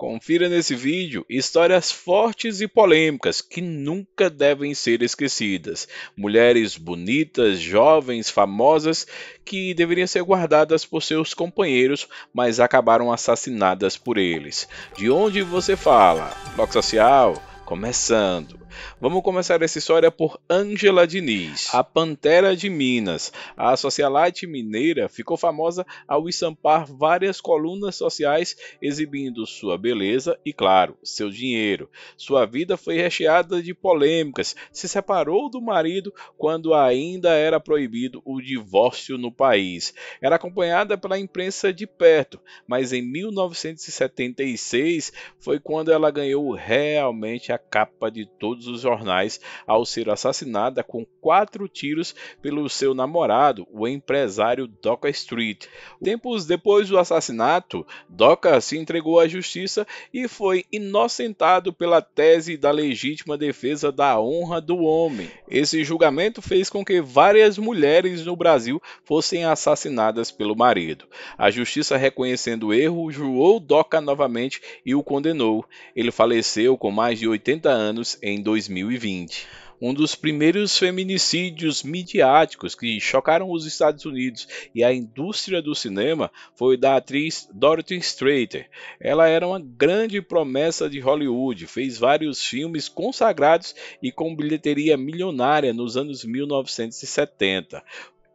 Confira nesse vídeo histórias fortes e polêmicas que nunca devem ser esquecidas. Mulheres bonitas, jovens, famosas que deveriam ser guardadas por seus companheiros, mas acabaram assassinadas por eles. De onde você fala? Bloco Social, começando. Vamos começar essa história por Angela Diniz, a Pantera de Minas. A socialite mineira ficou famosa ao estampar várias colunas sociais exibindo sua beleza e, claro, seu dinheiro. Sua vida foi recheada de polêmicas. Se separou do marido quando ainda era proibido o divórcio no país. Era acompanhada pela imprensa de perto, mas em 1976 foi quando ela ganhou realmente a capa de todos todos os jornais ao ser assassinada com quatro tiros pelo seu namorado, o empresário Doca Street. Tempos depois do assassinato, Doca se entregou à justiça e foi inocentado pela tese da legítima defesa da honra do homem. Esse julgamento fez com que várias mulheres no Brasil fossem assassinadas pelo marido. A justiça, reconhecendo o erro, julgou Doca novamente e o condenou. Ele faleceu com mais de 80 anos em 2020. Um dos primeiros feminicídios midiáticos que chocaram os Estados Unidos e a indústria do cinema foi da atriz Dorothy Strater. Ela era uma grande promessa de Hollywood, fez vários filmes consagrados e com bilheteria milionária nos anos 1970.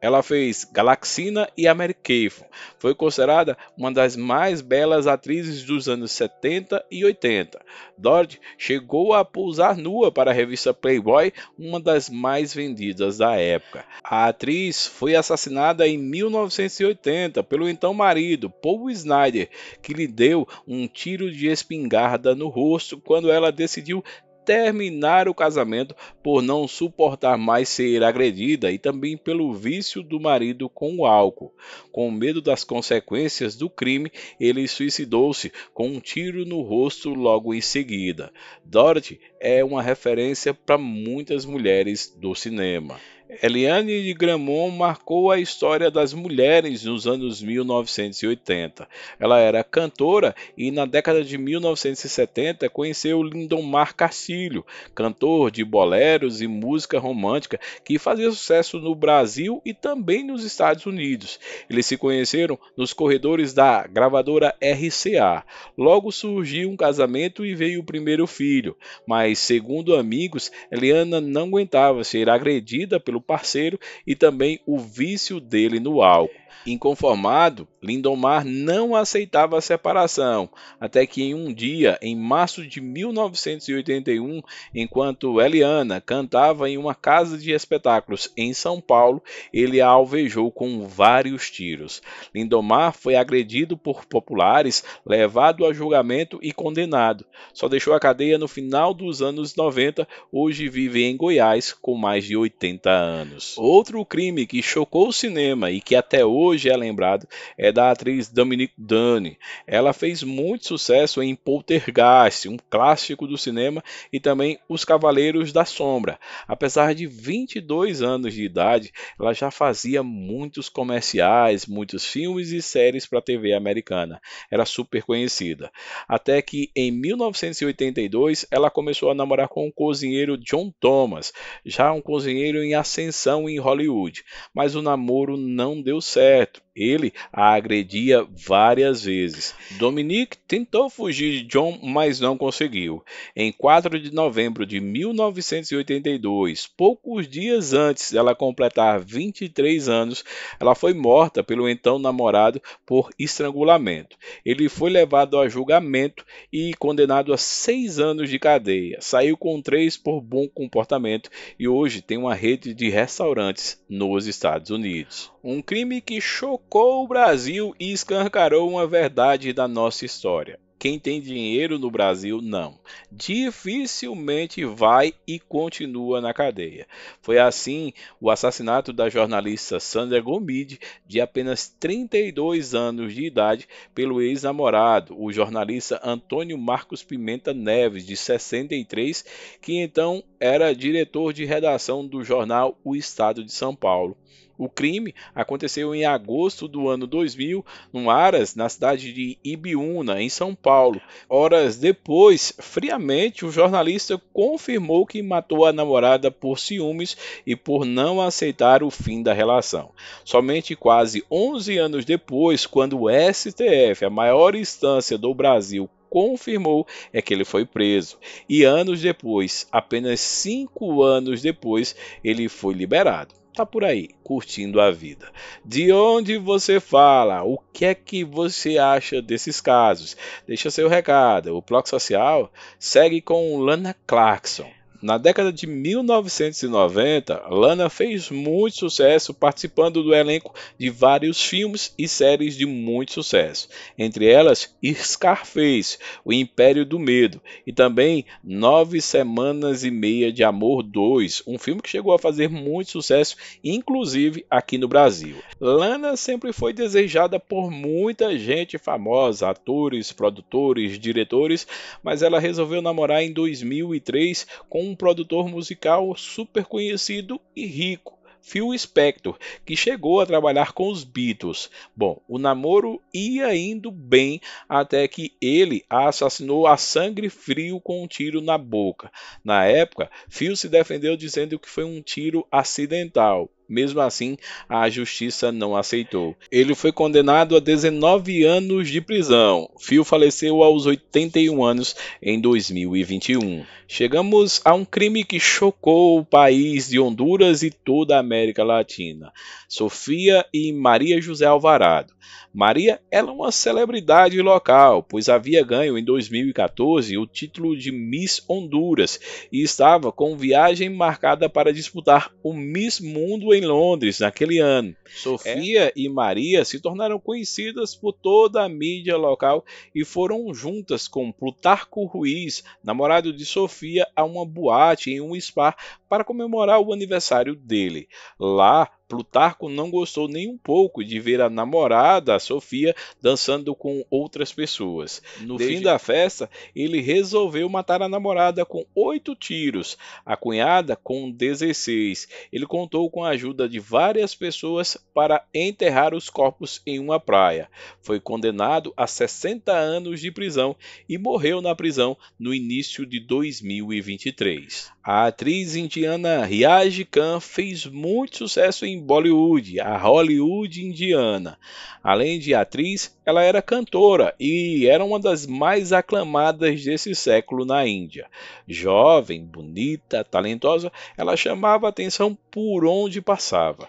Ela fez Galaxina e Americafo. Foi considerada uma das mais belas atrizes dos anos 70 e 80. Dodge chegou a pousar nua para a revista Playboy, uma das mais vendidas da época. A atriz foi assassinada em 1980 pelo então marido, Paul Snyder, que lhe deu um tiro de espingarda no rosto quando ela decidiu terminar o casamento por não suportar mais ser agredida e também pelo vício do marido com o álcool. Com medo das consequências do crime, ele suicidou-se com um tiro no rosto logo em seguida. Dorothy é uma referência para muitas mulheres do cinema. Eliane de Gramont marcou a história das mulheres nos anos 1980. Ela era cantora e na década de 1970 conheceu Lindomar Castilho, cantor de boleros e música romântica que fazia sucesso no Brasil e também nos Estados Unidos. Eles se conheceram nos corredores da gravadora RCA. Logo surgiu um casamento e veio o primeiro filho, mas segundo amigos, Eliana não aguentava ser agredida pelo pelo parceiro e também o vício dele no álcool. Inconformado, Lindomar não aceitava a separação, até que em um dia, em março de 1981, enquanto Eliana cantava em uma casa de espetáculos em São Paulo, ele a alvejou com vários tiros. Lindomar foi agredido por populares, levado a julgamento e condenado. Só deixou a cadeia no final dos anos 90, hoje vive em Goiás com mais de 80 anos anos. Outro crime que chocou o cinema e que até hoje é lembrado é da atriz Dominique Dunne. Ela fez muito sucesso em Poltergeist, um clássico do cinema, e também Os Cavaleiros da Sombra. Apesar de 22 anos de idade, ela já fazia muitos comerciais, muitos filmes e séries para a TV americana. Era super conhecida. Até que em 1982 ela começou a namorar com o cozinheiro John Thomas, já um cozinheiro em ação ascensão em Hollywood, mas o namoro não deu certo. Ele a agredia várias vezes. Dominique tentou fugir de John, mas não conseguiu. Em 4 de novembro de 1982, poucos dias antes dela completar 23 anos, ela foi morta pelo então namorado por estrangulamento. Ele foi levado a julgamento e condenado a seis anos de cadeia. Saiu com três por bom comportamento e hoje tem uma rede de restaurantes nos Estados Unidos. Um crime que chocou chocou o Brasil e escancarou uma verdade da nossa história. Quem tem dinheiro no Brasil não. Dificilmente vai e continua na cadeia. Foi assim o assassinato da jornalista Sandra Gomide, de apenas 32 anos de idade, pelo ex-namorado, o jornalista Antônio Marcos Pimenta Neves, de 63, que então era diretor de redação do jornal O Estado de São Paulo. O crime aconteceu em agosto do ano 2000, num Aras, na cidade de Ibiúna, em São Paulo. Horas depois, friamente, o jornalista confirmou que matou a namorada por ciúmes e por não aceitar o fim da relação. Somente quase 11 anos depois, quando o STF, a maior instância do Brasil, confirmou é que ele foi preso. E anos depois, apenas cinco anos depois, ele foi liberado tá por aí, curtindo a vida. De onde você fala? O que é que você acha desses casos? Deixa seu recado. O Bloco Social segue com Lana Clarkson. Na década de 1990, Lana fez muito sucesso participando do elenco de vários filmes e séries de muito sucesso, entre elas Scarface, O Império do Medo e também Nove Semanas e Meia de Amor 2, um filme que chegou a fazer muito sucesso, inclusive aqui no Brasil. Lana sempre foi desejada por muita gente famosa, atores, produtores, diretores, mas ela resolveu namorar em 2003 com um um produtor musical super conhecido e rico, Phil Spector, que chegou a trabalhar com os Beatles. Bom, o namoro ia indo bem até que ele a assassinou a sangue frio com um tiro na boca. Na época, Phil se defendeu dizendo que foi um tiro acidental. Mesmo assim, a justiça não aceitou. Ele foi condenado a 19 anos de prisão. Phil faleceu aos 81 anos em 2021. Chegamos a um crime que chocou o país de Honduras e toda a América Latina. Sofia e Maria José Alvarado. Maria era é uma celebridade local, pois havia ganho em 2014 o título de Miss Honduras e estava com viagem marcada para disputar o Miss Mundo em Londres naquele ano. Sofia é. e Maria se tornaram conhecidas por toda a mídia local e foram juntas com Plutarco Ruiz, namorado de Sofia, a uma boate em um spa para comemorar o aniversário dele. Lá, Plutarco não gostou nem um pouco de ver a namorada, a Sofia, dançando com outras pessoas. No Desde... fim da festa, ele resolveu matar a namorada com oito tiros, a cunhada com 16. Ele contou com a ajuda de várias pessoas para enterrar os corpos em uma praia. Foi condenado a 60 anos de prisão e morreu na prisão no início de 2023. A atriz indiana Riaj Khan fez muito sucesso em Bollywood, a Hollywood indiana. Além de atriz, ela era cantora e era uma das mais aclamadas desse século na Índia. Jovem, bonita, talentosa, ela chamava atenção por onde passava.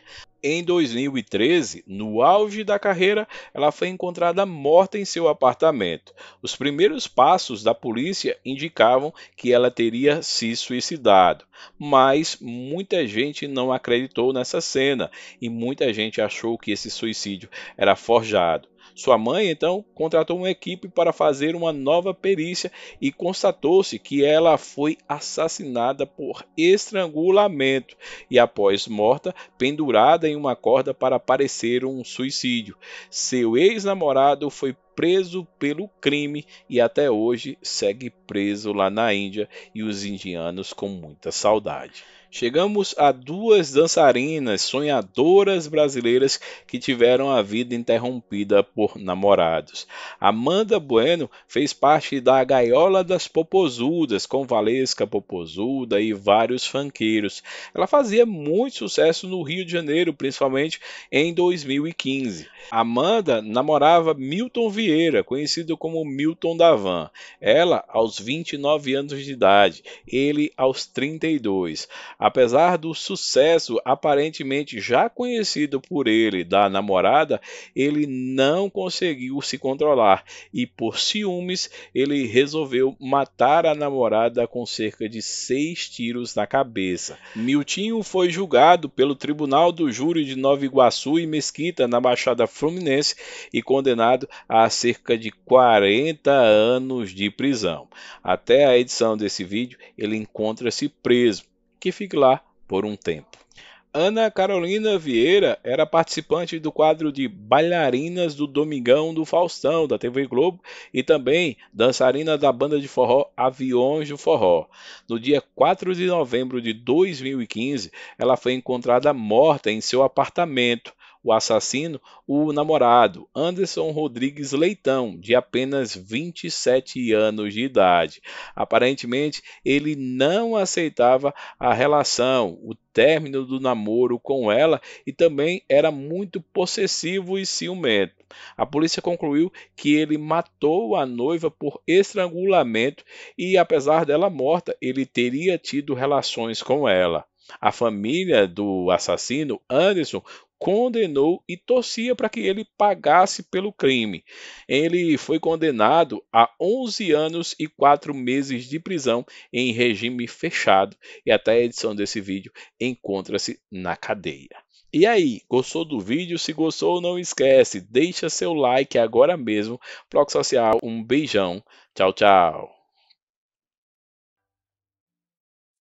Em 2013, no auge da carreira, ela foi encontrada morta em seu apartamento. Os primeiros passos da polícia indicavam que ela teria se suicidado, mas muita gente não acreditou nessa cena e muita gente achou que esse suicídio era forjado. Sua mãe, então, contratou uma equipe para fazer uma nova perícia e constatou-se que ela foi assassinada por estrangulamento e, após morta, pendurada em uma corda para parecer um suicídio. Seu ex-namorado foi preso pelo crime e até hoje segue preso lá na Índia e os indianos com muita saudade. Chegamos a duas dançarinas sonhadoras brasileiras que tiveram a vida interrompida por namorados. Amanda Bueno fez parte da Gaiola das Popozudas, com Valesca Popozuda e vários fanqueiros. Ela fazia muito sucesso no Rio de Janeiro, principalmente em 2015. Amanda namorava Milton Vieira, conhecido como Milton da Van. Ela aos 29 anos de idade, ele aos 32. Apesar do sucesso aparentemente já conhecido por ele da namorada, ele não conseguiu se controlar e, por ciúmes, ele resolveu matar a namorada com cerca de seis tiros na cabeça. Miltinho foi julgado pelo Tribunal do Júri de Nova Iguaçu e Mesquita, na Baixada Fluminense, e condenado a cerca de 40 anos de prisão. Até a edição desse vídeo, ele encontra-se preso que fique lá por um tempo. Ana Carolina Vieira era participante do quadro de bailarinas do Domingão do Faustão, da TV Globo, e também dançarina da banda de forró Aviões do Forró. No dia 4 de novembro de 2015, ela foi encontrada morta em seu apartamento o assassino, o namorado Anderson Rodrigues Leitão, de apenas 27 anos de idade. Aparentemente, ele não aceitava a relação, o término do namoro com ela e também era muito possessivo e ciumento. A polícia concluiu que ele matou a noiva por estrangulamento e, apesar dela morta, ele teria tido relações com ela. A família do assassino, Anderson, condenou e torcia para que ele pagasse pelo crime. Ele foi condenado a 11 anos e 4 meses de prisão em regime fechado e até a edição desse vídeo encontra-se na cadeia. E aí, gostou do vídeo? Se gostou, não esquece, deixa seu like agora mesmo. Proc Social, um beijão. Tchau, tchau.